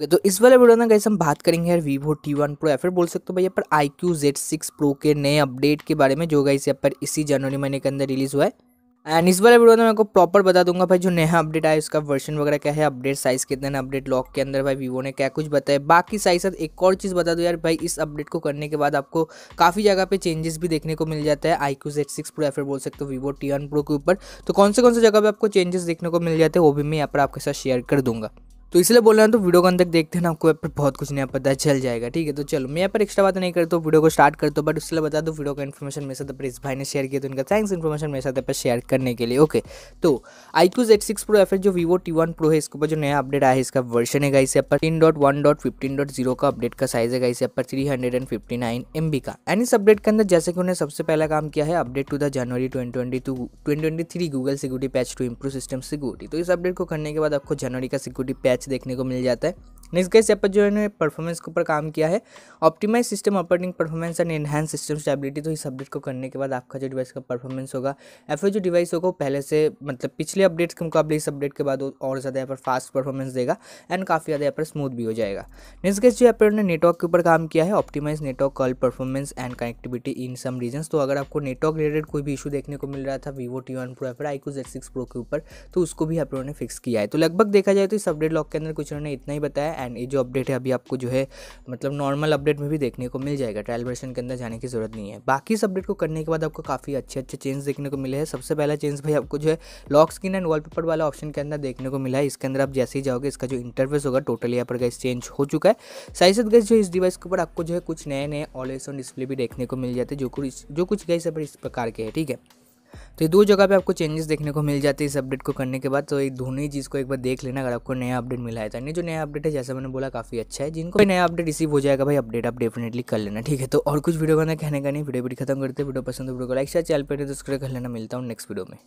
okay तो इस वाले वीडियो में कैसे हम बात करेंगे यार वीवो टी वन प्रो या फिर बोल सकते हो भाई यहाँ पर iQOO Z six Pro के नए अपडेट के बारे में जो गैस यहाँ पर इसी जनवरी महीने के अंदर रिलीज़ हुआ है एंड इस वाले वीडियो में मैं आपको प्रॉपर बता दूंगा भाई जो नया अपडेट आया उसका वर्जन वगैरह क्या है अपडेट साइज़ कितने अपडेट लॉक के अंदर भाई वीवो ने क्या कुछ बताया बाकी साइज साथ एक और चीज़ बता दो यार भाई इस अपडेट को करने के बाद आपको काफ़ी जगह पे चेंजेस भी देखने को मिल जाता है iQOO Z six Pro या फिर बोल सकते हो वीवो टी वन प्रो के ऊपर तो कौन से कौन से जगह पर आपको चेंजेस देखने को मिल जाते हैं वो भी मैं यहाँ पर आपके साथ शेयर कर दूंगा तो इसलिए बोल रहा हूँ तो वीडियो को अंदर देखते हैं ना आपको यहाँ पर बहुत कुछ नया पता चल जाएगा ठीक है तो चलो मैं यहाँ पर एक्स्ट्रा बात नहीं करता हूँ वीडियो को स्टार्ट करता हूँ बट उससे बता दो वीडियो का इन्फॉर्मेशन मेरे साथ इस भाई ने शेयर किया तो इनका थैंक्स इन्फॉर्मेशन मेरे साथ पर शेयर करने के लिए ओके तो iQOO Z six Pro जो वीवो टी वन प्रो है इसके ऊपर जो नया अपडेट आया है इसका वर्षन है इसे पर ten dot one dot fifteen dot zero का अपडेट का साइज है इसे पर three hundred and fifty nine M B का एंड इस अपडेट के अंदर जैसे कि उन्हें सबसे पहला काम किया है update to the January twenty twenty two twenty twenty three Google security patch to improve system security तो इस अपडेट को करने के बाद आपको जनवरी का सिक्योरिटी पैच टच देखने को मिल जाता है नेक्स्ट गैस यहाँ पर जो है परफॉर्मेंस के ऊपर काम किया है optimise system operating performance and enhance system stability तो इस अपडेट को करने के बाद आपका जो डिवाइस का परफॉर्मेंस होगा या फिर जो डिवाइस होगा पहले से मतलब पिछले अपडेट्स के मुकाबले इस अपडेट के बाद और ज़्यादा यहाँ पर फास्ट परफॉर्मेंस देगा एंड काफ़ी ज़्यादा यहाँ पर स्मूथ भी हो जाएगा नेक्स्ट गैस जो यहाँ पर उन्होंने नेटवर्क के ऊपर काम किया है optimise network call performance and connectivity in some region तो अगर आपको नेटवर्क रिलेटेड कोई भी इशू देखने को मिल रहा था वीवो टी वन प्रो या फिर आई जेड सिक्स प्रो के ऊपर तो उसको भी यहाँ पर उन्होंने फिक्स किया है तो लगभग देखा जाए तो इस अपडेट लॉक के अंदर कुछ उन्होंने इतना ही बताया एंड ये जो अपडेट है अभी आपको जो है मतलब नॉर्मल अपडेट में भी देखने को मिल जाएगा ट्रायल वर्जन के अंदर जाने की ज़रूरत नहीं है बाकी इस अपडेट को करने के बाद आपको काफ़ी अच्छे अच्छे चेंज देखने को मिले हैं सबसे पहला चेंज भाई आपको जो है लॉक स्क्रीन एंड वॉलपेपर वाला ऑप्शन के अंदर देखने को मिला है इसके अंदर आप जैसे ही जाओगे इसका जो इंटरफेस होगा टोटली यहाँ पर गैस चेंज हो चुका है साइस साथ गैस जो इस डिवाइस के ऊपर आपको जो है कुछ नए नए ऑल एस ऑन डिस्प्ले भी देखने को मिल जाते हैं जो कुछ जो कुछ गैस यहाँ पर इस प्रकार के है ठीक है तो ये दो जगह पे आपको चेंजेस देखने को मिल जाते हैं इस अपडेट को करने के बाद तो एक दोनों ही चीज़ को एक बार देख लेना अगर आपको नया अपडेट मिला है तो नहीं जो नया अपडेट है जैसा मैंने बोला काफ़ी अच्छा है जिनको नया अपडेट रिसीव हो जाएगा भाई अपडेट आप डेफिनेटली कर लेना ठीक है तो और कुछ वीडियो का ना कहने का नहीं वीडियो भी खत्म करते वीडियो पसंद वीडियो को लाइक शेयर चैनल पर सब्सक्राइब कर लेना मिलता हूँ नेक्स्ट वीडियो में